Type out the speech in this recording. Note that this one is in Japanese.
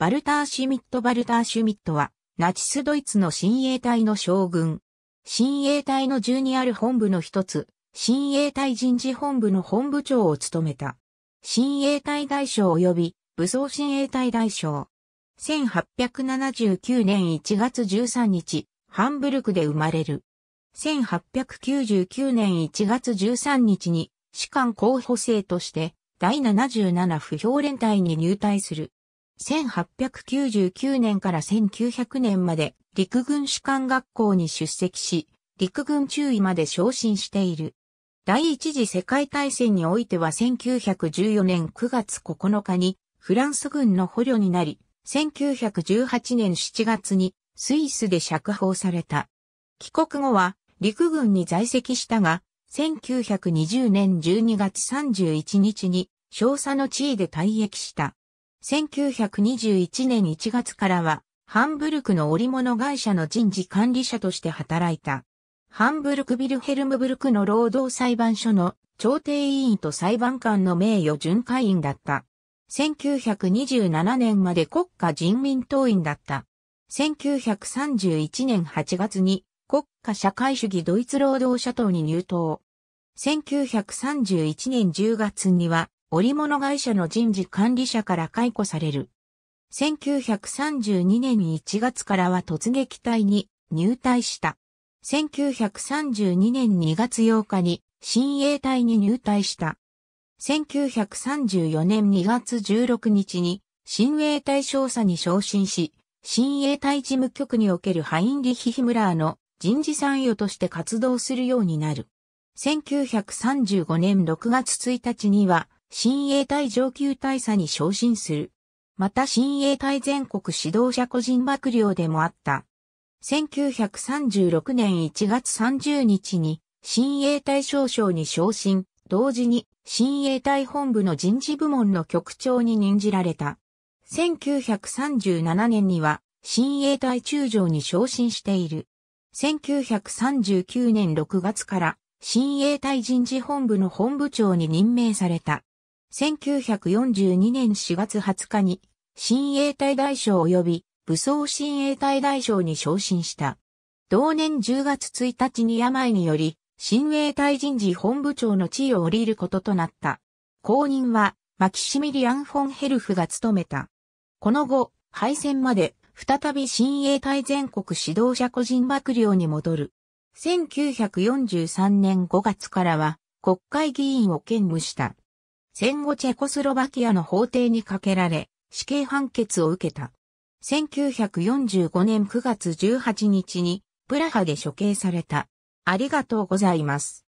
バルター・シュミット・バルター・シュミットは、ナチスドイツの親衛隊の将軍。親衛隊の十にある本部の一つ、親衛隊人事本部の本部長を務めた。親衛隊大将及び武装親衛隊大将。1879年1月13日、ハンブルクで生まれる。1899年1月13日に士官候補生として第77不評連隊に入隊する。1899年から1900年まで陸軍士官学校に出席し、陸軍中尉まで昇進している。第一次世界大戦においては1914年9月9日にフランス軍の捕虜になり、1918年7月にスイスで釈放された。帰国後は陸軍に在籍したが、1920年12月31日に少佐の地位で退役した。1921年1月からは、ハンブルクの織物会社の人事管理者として働いた。ハンブルク・ビルヘルムブルクの労働裁判所の調停委員と裁判官の名誉巡回員だった。1927年まで国家人民党員だった。1931年8月に国家社会主義ドイツ労働者党に入党。1931年10月には織物会社の人事管理者から解雇される。1932年1月からは突撃隊に入隊した。1932年2月8日に新衛隊に入隊した。1934年2月16日に新衛隊少佐に昇進し、新衛隊事務局におけるハインリヒヒムラーの人事参与として活動するようになる。1935年6月1日には新衛隊上級大佐に昇進する。また新衛隊全国指導者個人幕僚でもあった。1936年1月30日に新衛隊少将に昇進、同時に新衛隊本部の人事部門の局長に任じられた。1937年には新衛隊中将に昇進している。1939年6月から新衛隊人事本部の本部長に任命された。1942年4月20日に、新衛隊大将及び武装新衛隊大将に昇進した。同年10月1日に病により、新衛隊人事本部長の地位を降りることとなった。後任は、マキシミリアン・フォン・ヘルフが務めた。この後、敗戦まで、再び新衛隊全国指導者個人幕僚に戻る。1943年5月からは、国会議員を兼務した。戦後チェコスロバキアの法廷にかけられ、死刑判決を受けた。1945年9月18日に、プラハで処刑された。ありがとうございます。